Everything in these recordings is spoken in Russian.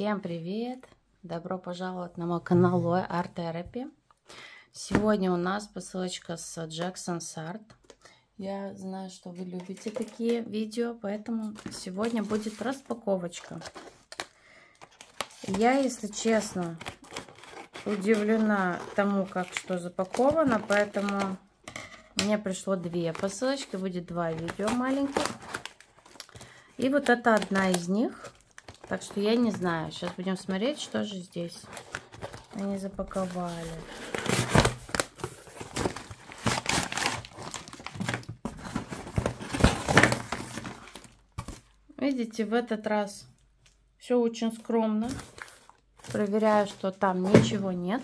Всем привет! Добро пожаловать на мой канал Loy Art Therapy. Сегодня у нас посылочка с Jackson Art. Я знаю, что вы любите такие видео, поэтому сегодня будет распаковочка. Я, если честно, удивлена тому, как что запаковано, поэтому мне пришло две посылочки, будет два видео маленьких. И вот это одна из них – так что я не знаю. Сейчас будем смотреть, что же здесь они запаковали. Видите, в этот раз все очень скромно. Проверяю, что там ничего нет.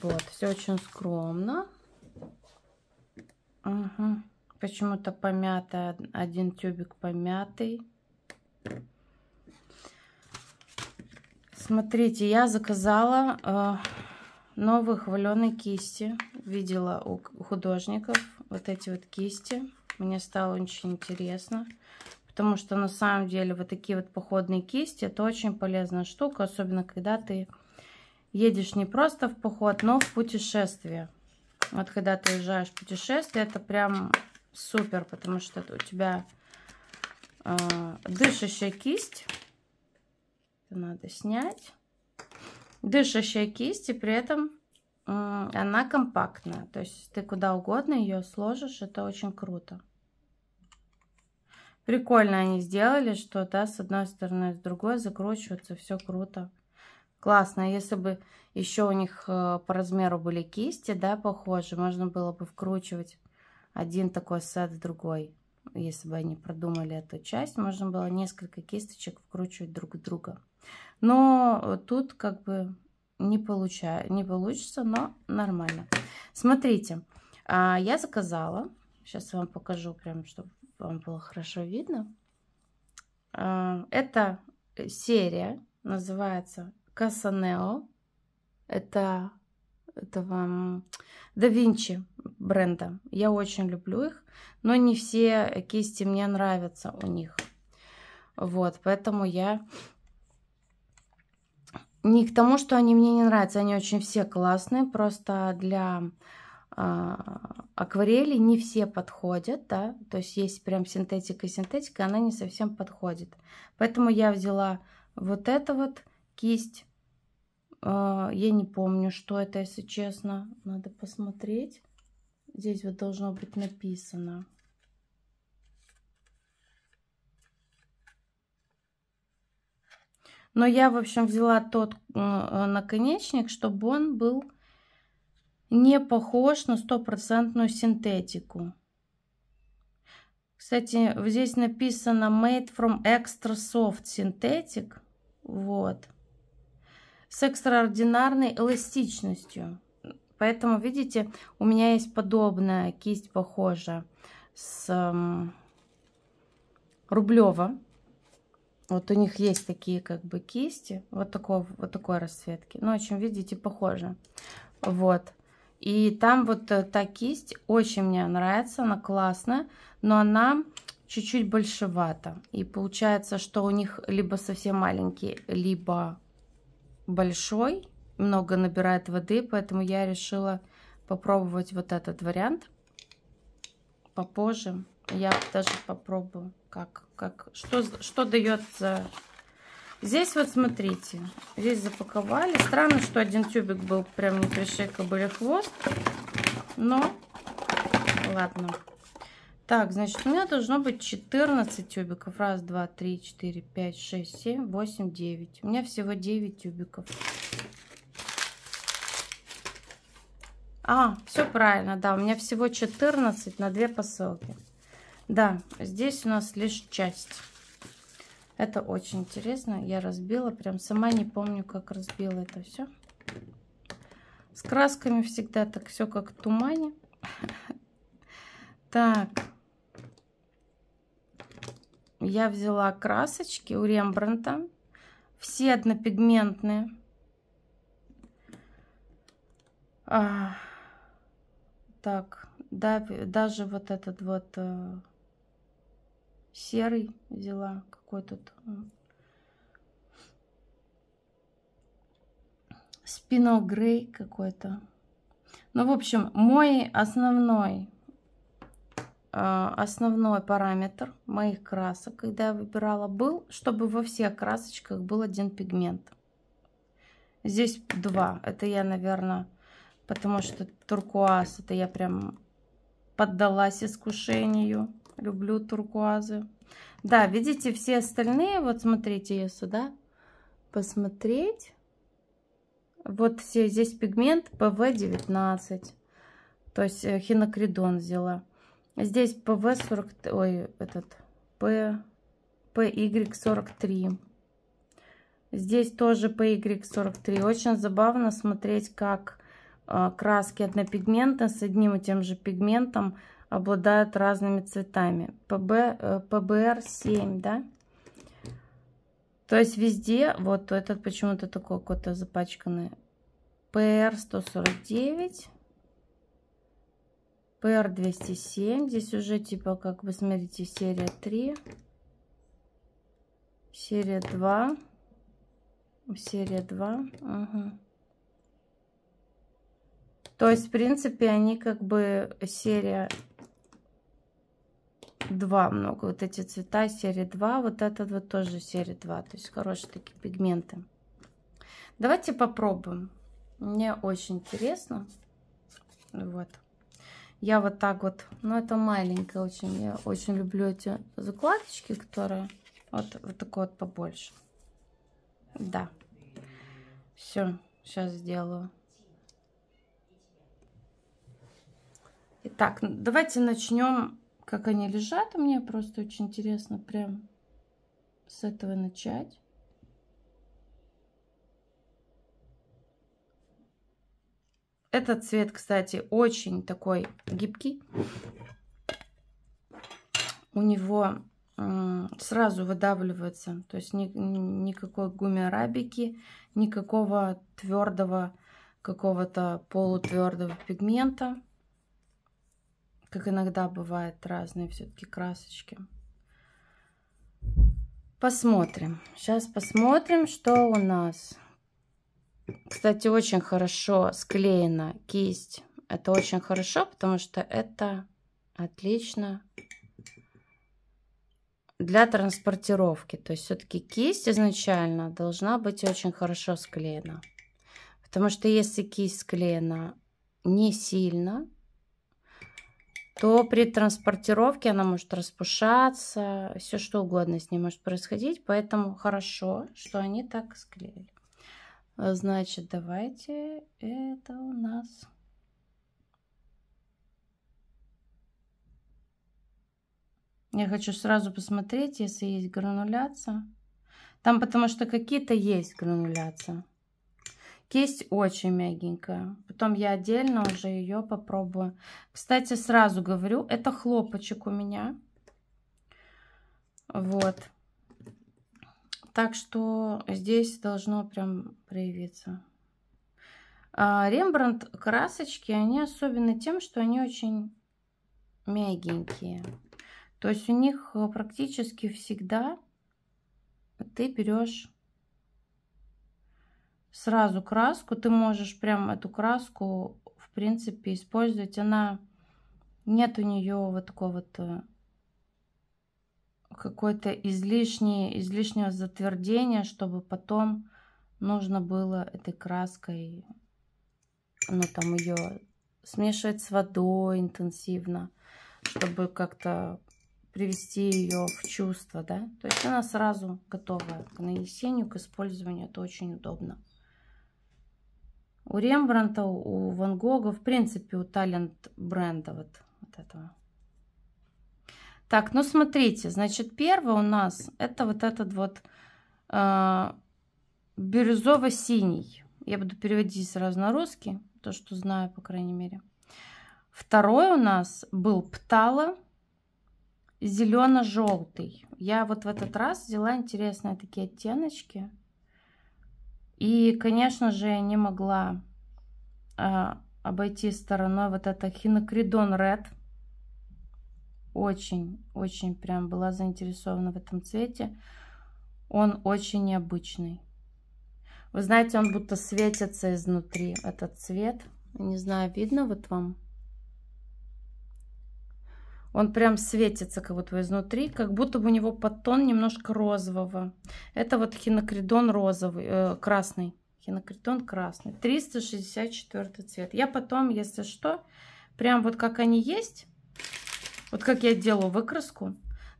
Вот, все очень скромно. Угу. Почему-то помятая, один тюбик помятый. Смотрите, я заказала э, новые хваленые кисти. Видела у художников вот эти вот кисти. Мне стало очень интересно. Потому что на самом деле вот такие вот походные кисти, это очень полезная штука. Особенно, когда ты едешь не просто в поход, но в путешествие. Вот когда ты уезжаешь в путешествие, это прям супер, потому что это у тебя э, дышащая кисть это надо снять. Дышащая кисть, и при этом она компактная. То есть ты куда угодно ее сложишь, это очень круто. Прикольно они сделали, что да, с одной стороны, с другой закручивается, все круто. Классно, если бы еще у них э, по размеру были кисти, да, похожи, можно было бы вкручивать один такой сет в другой если бы они продумали эту часть, можно было несколько кисточек вкручивать друг в друга. Но тут как бы не, получа... не получится, но нормально. Смотрите, а, я заказала, сейчас вам покажу, прям, чтобы вам было хорошо видно. А, это серия, называется Касанео. Это, это вам да Винчи бренда. Я очень люблю их, но не все кисти мне нравятся у них. Вот, поэтому я не к тому, что они мне не нравятся, они очень все классные, просто для а, акварели не все подходят, да, то есть есть прям синтетика и синтетика, она не совсем подходит. Поэтому я взяла вот эту вот кисть, а, я не помню, что это, если честно, надо посмотреть. Здесь вот должно быть написано. Но я, в общем, взяла тот э, э, наконечник, чтобы он был не похож на стопроцентную синтетику. Кстати, здесь написано made from extra soft synthetic. Вот. С экстраординарной эластичностью. Поэтому, видите, у меня есть подобная кисть похожая с Рублева. Вот у них есть такие как бы кисти, вот, такого, вот такой расцветки. Ну, в общем, видите, похоже. Вот. И там вот э, та кисть очень мне нравится, она классная, но она чуть-чуть большевата. И получается, что у них либо совсем маленький, либо большой много набирает воды, поэтому я решила попробовать вот этот вариант попозже. Я даже попробую, как, как, что, что дается. Здесь вот смотрите, здесь запаковали. Странно, что один тюбик был прям не пришейка, были хвост. Но, ладно. Так, значит, у меня должно быть 14 тюбиков. Раз, два, три, четыре, пять, шесть, семь, восемь, девять. У меня всего 9 тюбиков. А, все правильно, да, у меня всего 14 на 2 посылки. Да, здесь у нас лишь часть. Это очень интересно. Я разбила, прям сама не помню, как разбила это все. С красками всегда так все как в тумане. Так. Я взяла красочки у Рембранта. Все однопигментные. А, так, да, даже вот этот вот э, серый взяла. Какой тут? Э, спинал грей какой-то. Ну, в общем, мой основной, э, основной параметр моих красок, когда я выбирала, был, чтобы во всех красочках был один пигмент. Здесь два. Это я, наверное потому что туркуаз, это я прям поддалась искушению. Люблю туркуазы. Да, видите, все остальные, вот смотрите, я сюда посмотреть. Вот все здесь пигмент ПВ-19, то есть э, хинокридон взяла. Здесь ПВ-40, ой, этот, П, ПY-43. Здесь тоже ПY-43. Очень забавно смотреть, как а, краски однопигментные с одним и тем же пигментом обладают разными цветами. ПБ, э, ПБР 7, да? То есть везде, вот этот почему-то такой какой-то запачканный. ПР 149, ПР 207. Здесь уже типа, как вы смотрите, серия 3, серия 2, серия 2. Угу. То есть, в принципе, они как бы серия 2 много. Вот эти цвета серии 2, вот этот вот тоже серия 2. То есть, хорошие такие пигменты. Давайте попробуем. Мне очень интересно. Вот. Я вот так вот, ну это маленькая очень, я очень люблю эти закладочки, которые вот, вот такой вот побольше. Да. Все, сейчас сделаю. Итак, давайте начнем, как они лежат. Мне просто очень интересно прям с этого начать. Этот цвет, кстати, очень такой гибкий. У него сразу выдавливается, то есть ни, никакой гумиарабики, никакого твердого какого-то полутвердого пигмента как иногда бывает, разные все-таки красочки. Посмотрим. Сейчас посмотрим, что у нас. Кстати, очень хорошо склеена кисть. Это очень хорошо, потому что это отлично для транспортировки. То есть все-таки кисть изначально должна быть очень хорошо склеена. Потому что если кисть склеена не сильно, то при транспортировке она может распушаться, все что угодно с ней может происходить, поэтому хорошо, что они так склеили. А, значит, давайте это у нас... Я хочу сразу посмотреть, если есть грануляция. Там потому что какие-то есть грануляция. Кисть очень мягенькая. Потом я отдельно уже ее попробую. Кстати, сразу говорю, это хлопочек у меня. Вот. Так что здесь должно прям проявиться. А, Рембрандт красочки, они особенно тем, что они очень мягенькие. То есть у них э, практически всегда ты берешь сразу краску. Ты можешь прям эту краску, в принципе, использовать. Она, нет у нее вот такого вот э, какой-то излишней, излишнего затвердения, чтобы потом нужно было этой краской, ну там ее смешивать с водой интенсивно, чтобы как-то привести ее в чувство, да. То есть она сразу готова к нанесению, к использованию, это очень удобно у Рембранта, у Ван Гога, в принципе, у талент бренда вот, вот этого. Так, ну смотрите, значит, первое у нас это вот этот вот э, бирюзово-синий. Я буду переводить сразу на русский, то, что знаю, по крайней мере. Второй у нас был птала зелено-желтый. Я вот в этот раз взяла интересные такие оттеночки. И, конечно же, я не могла э, обойти стороной вот это хинокридон Red. Очень, очень прям была заинтересована в этом цвете. Он очень необычный. Вы знаете, он будто светится изнутри, этот цвет. Не знаю, видно вот вам? Он прям светится как будто изнутри, как будто бы у него подтон немножко розового. Это вот хинокридон розовый, э, красный. Хинокридон красный. 364 цвет. Я потом, если что, прям вот как они есть, вот как я делаю выкраску,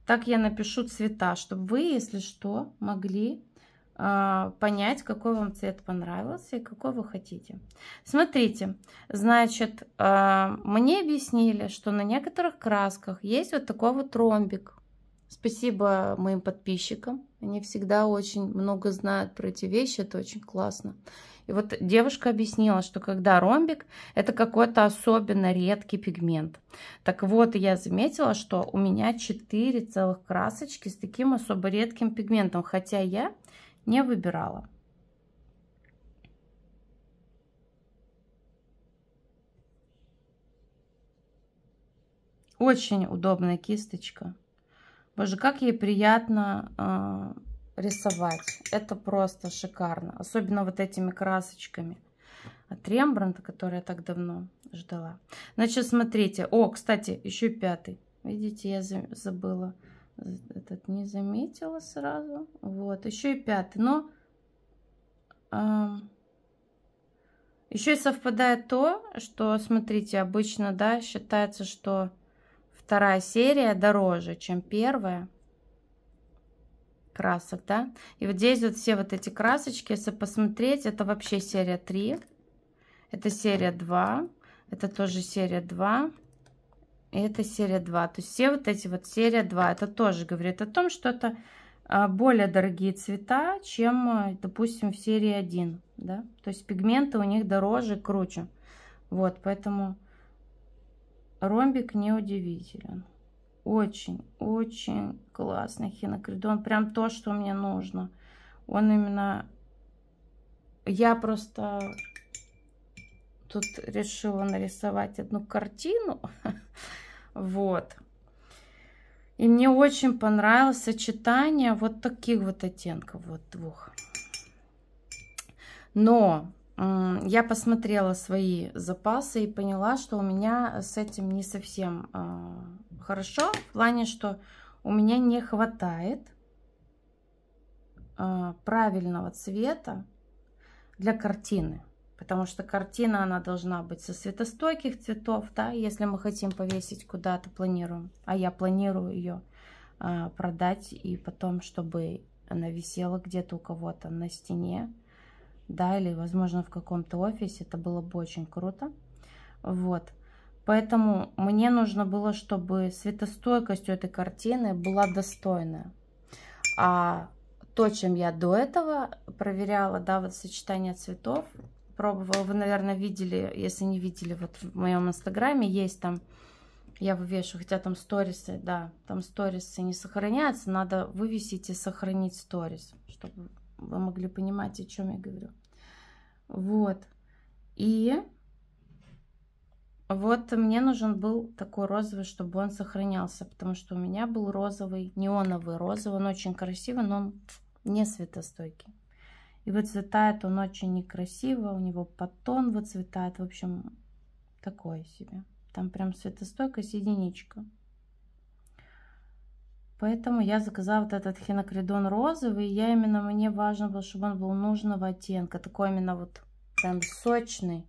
так я напишу цвета, чтобы вы, если что, могли а, понять, какой вам цвет понравился и какой вы хотите. Смотрите, значит, а, мне объяснили, что на некоторых красках есть вот такой вот ромбик. Спасибо моим подписчикам, они всегда очень много знают про эти вещи, это очень классно. И вот девушка объяснила, что когда ромбик, это какой-то особенно редкий пигмент. Так вот, я заметила, что у меня 4 целых красочки с таким особо редким пигментом, хотя я не выбирала. Очень удобная кисточка. Боже, как ей приятно э, рисовать. Это просто шикарно. Особенно вот этими красочками от Рембранта, который я так давно ждала. Значит, смотрите. О, кстати, еще пятый. Видите, я забыла этот не заметила сразу. Вот, еще и пятый. Но э, еще и совпадает то, что, смотрите, обычно, да, считается, что вторая серия дороже, чем первая красок, да. И вот здесь вот все вот эти красочки, если посмотреть, это вообще серия 3, это серия 2, это тоже серия 2, и это серия 2. То есть все вот эти вот серия 2. Это тоже говорит о том, что это а, более дорогие цвета, чем, а, допустим, в серии 1. Да? То есть пигменты у них дороже, круче. Вот, поэтому ромбик не удивителен. Очень, очень классный хинокридон. Прям то, что мне нужно. Он именно... Я просто тут решила нарисовать одну картину. Вот. И мне очень понравилось сочетание вот таких вот оттенков, вот двух. Но я посмотрела свои запасы и поняла, что у меня с этим не совсем э, хорошо. В плане, что у меня не хватает э, правильного цвета для картины потому что картина, она должна быть со светостойких цветов, да, если мы хотим повесить куда-то, планируем, а я планирую ее э, а, продать, и потом, чтобы она висела где-то у кого-то на стене, да, или, возможно, в каком-то офисе, это было бы очень круто, вот. Поэтому мне нужно было, чтобы светостойкость у этой картины была достойная. А то, чем я до этого проверяла, да, вот сочетание цветов, пробовала, вы, наверное, видели, если не видели, вот в моем инстаграме есть там, я вывешу, хотя там сторисы, да, там сторисы не сохраняются, надо вывесить и сохранить сторис, чтобы вы могли понимать, о чем я говорю. Вот. И вот мне нужен был такой розовый, чтобы он сохранялся, потому что у меня был розовый, неоновый розовый, он очень красивый, но он не светостойкий. И выцветает он очень некрасиво, у него подтон выцветает, в общем, такое себе. Там прям светостойкость единичка. Поэтому я заказала вот этот хинокридон розовый. И я именно, мне важно было, чтобы он был нужного оттенка. Такой именно вот прям сочный.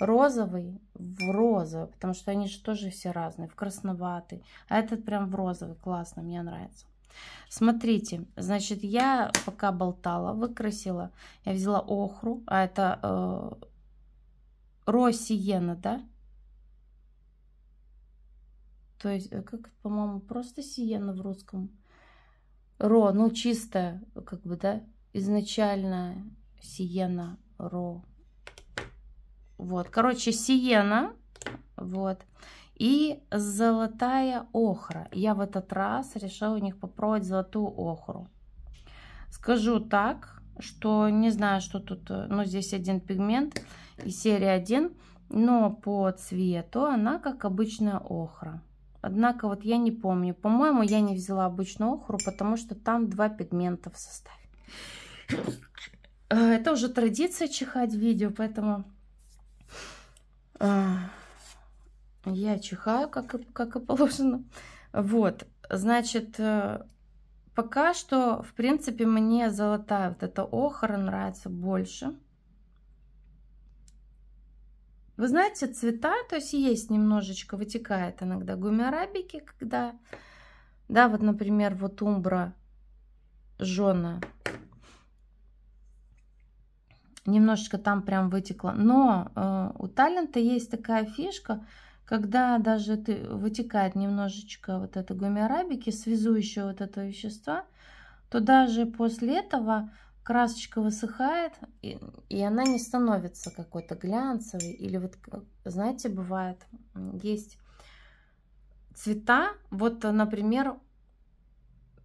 Розовый в розовый, потому что они же тоже все разные. В красноватый. А этот прям в розовый. Классно, мне нравится. Смотрите, значит, я пока болтала, выкрасила, я взяла охру, а это э, росиена, да? То есть, э, как, по-моему, просто сиена в русском. Ро, ну чистая, как бы, да, изначальная сиена, ро. Вот, короче, сиена, вот и золотая охра. Я в этот раз решила у них попробовать золотую охру. Скажу так, что не знаю, что тут, э, но ну, здесь один пигмент и серия один. но по цвету она как обычная охра. Однако вот я не помню. По-моему, я не взяла обычную охру, потому что там два пигмента в составе. Э, это уже традиция чихать в видео, поэтому э, я чихаю, как, и, как и положено. Вот, значит, э, пока что, в принципе, мне золотая вот эта охра нравится больше. Вы знаете, цвета, то есть есть немножечко, вытекает иногда гумерабики, когда, да, вот, например, вот умбра жена, Немножечко там прям вытекло. Но э, у Талента есть такая фишка – когда даже ты, вытекает немножечко вот это гомеорабики, связующего вот этого вещества, то даже после этого красочка высыхает, и, и она не становится какой-то глянцевой. Или вот, знаете, бывает, есть цвета, вот, например,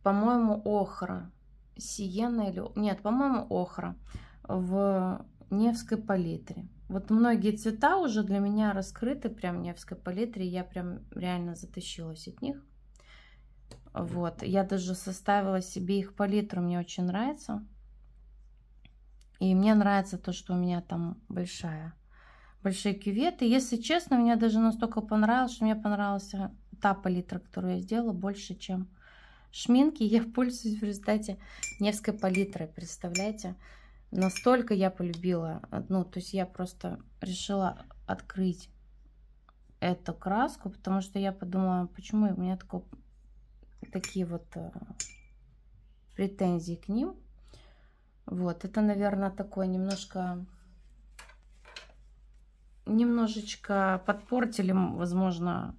по-моему, охра, сиена или... Нет, по-моему, охра в Невской палитре. Вот многие цвета уже для меня раскрыты прям невской палитре. Я прям реально затащилась от них. Вот. Я даже составила себе их палитру. Мне очень нравится. И мне нравится то, что у меня там большая, большие кюветы. Если честно, мне даже настолько понравилось, что мне понравилась та палитра, которую я сделала, больше, чем шминки. Я пользуюсь в результате Невской палитрой, представляете? Настолько я полюбила. Э, ну, то есть я просто решила открыть эту краску, потому что я подумала, почему у меня такое, такие вот э, претензии к ним. Вот, это, наверное, такой немножко немножечко подпортили, возможно,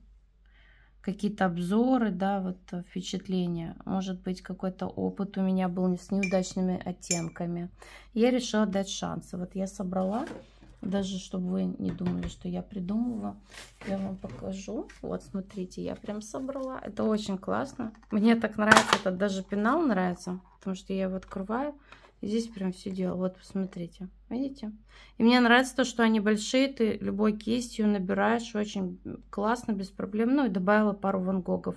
какие-то обзоры, да, вот э, впечатления. Может быть, какой-то опыт у меня был с неудачными оттенками. Я решила дать шанс. Вот я собрала, даже чтобы вы не думали, что я придумывала. Я вам покажу. Вот, смотрите, я прям собрала. Это очень классно. Мне так нравится, этот даже пенал нравится, потому что я его открываю. Здесь прям все дело. Вот, посмотрите. Видите? И мне нравится то, что они большие. Ты любой кистью набираешь. Очень классно, без проблем. Ну и добавила пару Ван Гогов.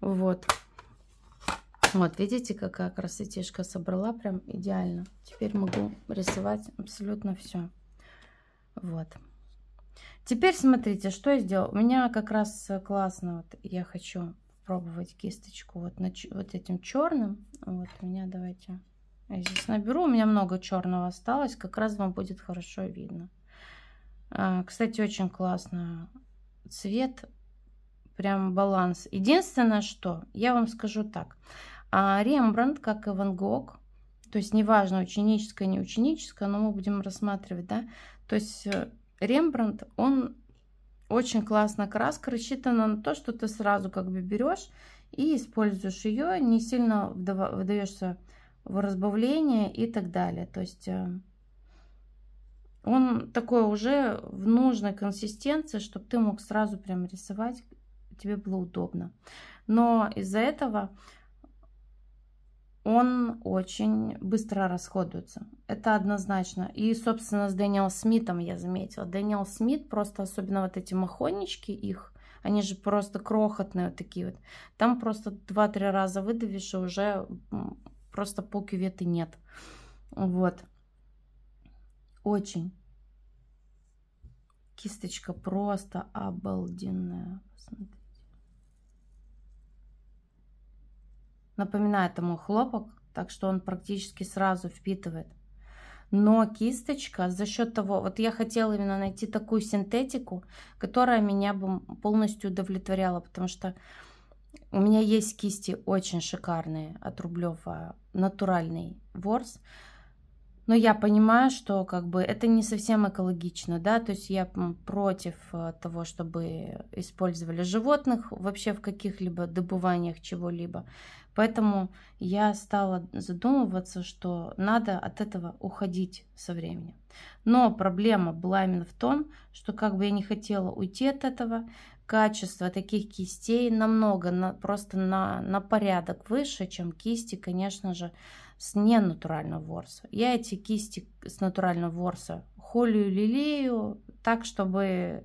Вот. Вот, видите, какая красотишка собрала. Прям идеально. Теперь могу рисовать абсолютно все. Вот. Теперь смотрите, что я сделала. У меня как раз классно. Вот я хочу пробовать кисточку вот, на, вот этим черным. Вот у меня давайте я здесь наберу. У меня много черного осталось. Как раз вам будет хорошо видно. А, кстати, очень классно. Цвет, прям баланс. Единственное, что я вам скажу так. А, Рембрандт, как и Ван Гог, то есть неважно, ученическое, не ученическое, но мы будем рассматривать, да. То есть э, Рембрандт, он очень классная краска рассчитана на то, что ты сразу как бы берешь и используешь ее, не сильно выдаешься в разбавление и так далее. То есть э, он такой уже в нужной консистенции, чтобы ты мог сразу прям рисовать, тебе было удобно. Но из-за этого он очень быстро расходуется. Это однозначно. И, собственно, с Дэниел Смитом я заметила. Дэниел Смит, просто особенно вот эти махонечки их, они же просто крохотные вот такие вот. Там просто 2-3 раза выдавишь, и уже просто полкювета нет. Вот. Очень. Кисточка просто обалденная. Посмотрите. Напоминает ему хлопок, так что он практически сразу впитывает. Но кисточка за счет того, вот я хотела именно найти такую синтетику, которая меня бы полностью удовлетворяла, потому что у меня есть кисти очень шикарные от Рублева, натуральный ворс. Но я понимаю, что как бы это не совсем экологично, да, то есть я против э, того, чтобы использовали животных вообще в каких-либо добываниях чего-либо. Поэтому я стала задумываться, что надо от этого уходить со временем. Но проблема была именно в том, что как бы я не хотела уйти от этого, качество таких кистей намного, на, просто на, на порядок выше, чем кисти, конечно же, с ненатурального ворса. Я эти кисти с натурального ворса холю и так, чтобы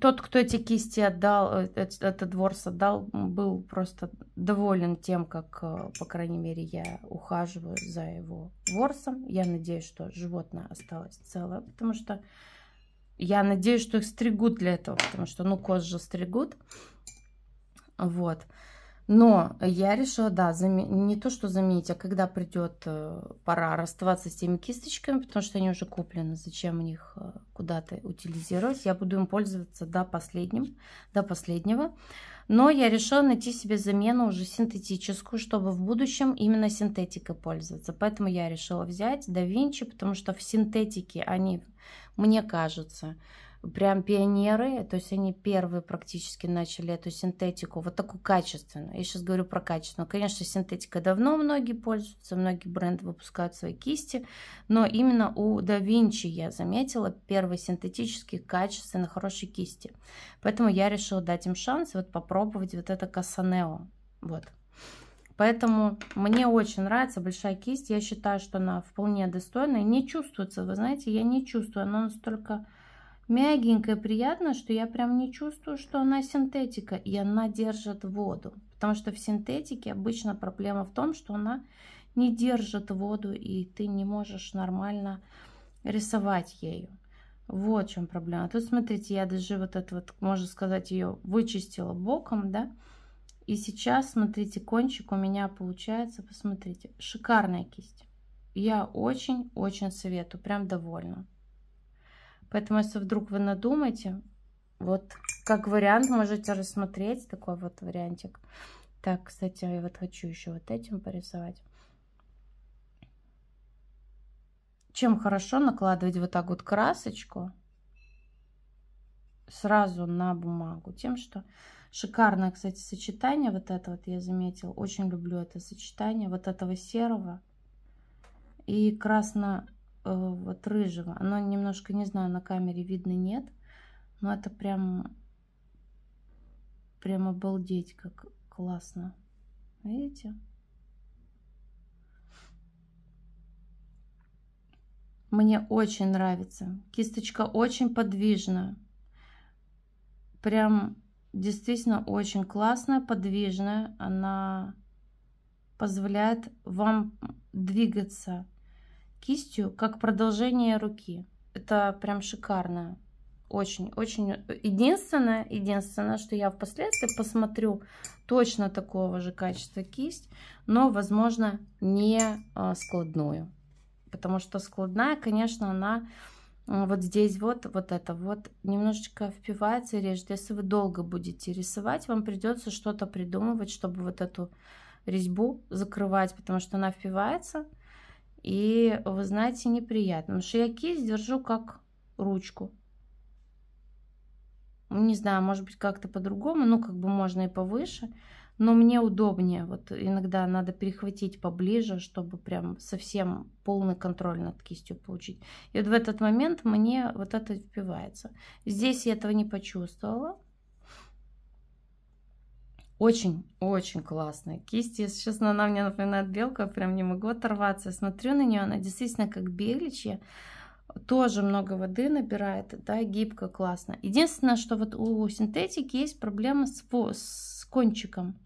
тот, кто эти кисти отдал, э, э, этот ворс отдал, был просто доволен тем, как, э, по крайней мере, я ухаживаю за его ворсом. Я надеюсь, что животное осталось целое, потому что я надеюсь, что их стригут для этого, потому что, ну, кожу стригут. Вот. Но я решила, да, не то, что заменить, а когда придет э, пора расставаться с теми кисточками, потому что они уже куплены, зачем их э, куда-то утилизировать, я буду им пользоваться до, последним, до последнего. Но я решила найти себе замену уже синтетическую, чтобы в будущем именно синтетикой пользоваться. Поэтому я решила взять Da потому что в синтетике они мне кажется. Прям пионеры, то есть они первые практически начали эту синтетику, вот такую качественную. Я сейчас говорю про качественную. Конечно, синтетика давно многие пользуются, многие бренды выпускают свои кисти, но именно у да Винчи я заметила первые синтетические, качественные, хорошие кисти. Поэтому я решила дать им шанс вот попробовать вот это Кассанео. Вот. Поэтому мне очень нравится большая кисть. Я считаю, что она вполне достойная. Не чувствуется, вы знаете, я не чувствую. Она настолько мягенькая, приятная, что я прям не чувствую, что она синтетика. И она держит воду. Потому что в синтетике обычно проблема в том, что она не держит воду, и ты не можешь нормально рисовать ею. Вот в чем проблема. А тут, смотрите, я даже вот это вот, можно сказать, ее вычистила боком, да, и сейчас, смотрите, кончик у меня получается, посмотрите, шикарная кисть. Я очень-очень советую, прям довольна. Поэтому, если вдруг вы надумаете, вот как вариант можете рассмотреть, такой вот вариантик. Так, кстати, я вот хочу еще вот этим порисовать. Чем хорошо накладывать вот так вот красочку сразу на бумагу? Тем, что Шикарное, кстати, сочетание вот это вот я заметила. Очень люблю это сочетание вот этого серого и красно э, вот рыжего. Оно немножко, не знаю, на камере видно, нет. Но это прям, прям обалдеть, как классно. Видите? Мне очень нравится. Кисточка очень подвижная. Прям действительно очень классная, подвижная. Она позволяет вам двигаться кистью как продолжение руки. Это прям шикарно. Очень, очень. Единственное, единственное, что я впоследствии посмотрю точно такого же качества кисть, но, возможно, не а, складную. Потому что складная, конечно, она а, вот здесь вот, вот это вот, немножечко впивается и режет. Если вы долго будете рисовать, вам придется что-то придумывать, чтобы вот эту резьбу закрывать, потому что она впивается. И, вы знаете, неприятно. Потому что я кисть держу как ручку. Не знаю, может быть, как-то по-другому. Ну, как бы можно и повыше но мне удобнее. Вот иногда надо перехватить поближе, чтобы прям совсем полный контроль над кистью получить. И вот в этот момент мне вот это впивается. Здесь я этого не почувствовала. Очень-очень классная кисть. Если честно, она мне напоминает белка, прям не могу оторваться. Я смотрю на нее, она действительно как беличья тоже много воды набирает, да, гибко, классно. Единственное, что вот у синтетики есть проблема с, с кончиком.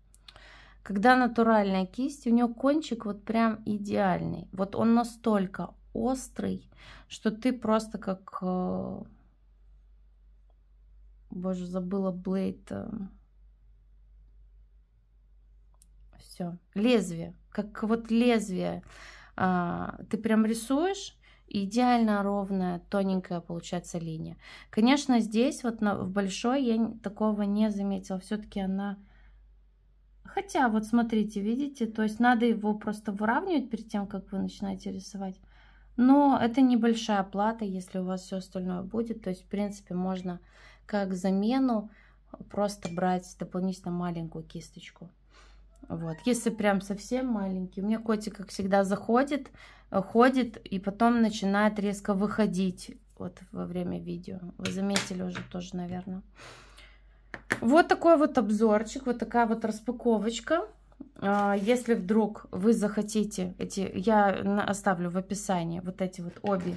Когда натуральная кисть, у нее кончик вот прям идеальный. Вот он настолько острый, что ты просто как... Э, боже, забыла блейд. Э, Все. Лезвие. Как вот лезвие. А, ты прям рисуешь, идеально ровная, тоненькая получается линия. Конечно, здесь вот на, в большой я такого не заметила. Все-таки она Хотя, вот смотрите, видите, то есть надо его просто выравнивать перед тем, как вы начинаете рисовать. Но это небольшая оплата, если у вас все остальное будет. То есть, в принципе, можно как замену просто брать дополнительно маленькую кисточку. Вот, если прям совсем маленький. У меня котик, как всегда, заходит, ходит и потом начинает резко выходить вот во время видео. Вы заметили уже тоже, наверное. Вот такой вот обзорчик, вот такая вот распаковочка. А, если вдруг вы захотите эти, я оставлю в описании вот эти вот обе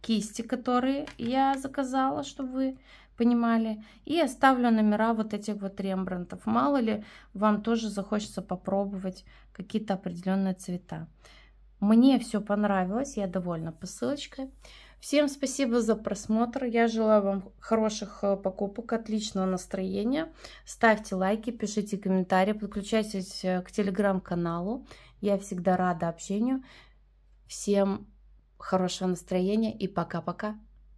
кисти, которые я заказала, чтобы вы понимали. И оставлю номера вот этих вот рембрандтов. Мало ли, вам тоже захочется попробовать какие-то определенные цвета. Мне все понравилось, я довольна посылочкой. Всем спасибо за просмотр. Я желаю вам хороших э, покупок, отличного настроения. Ставьте лайки, пишите комментарии, подключайтесь э, к телеграм-каналу. Я всегда рада общению. Всем хорошего настроения и пока-пока.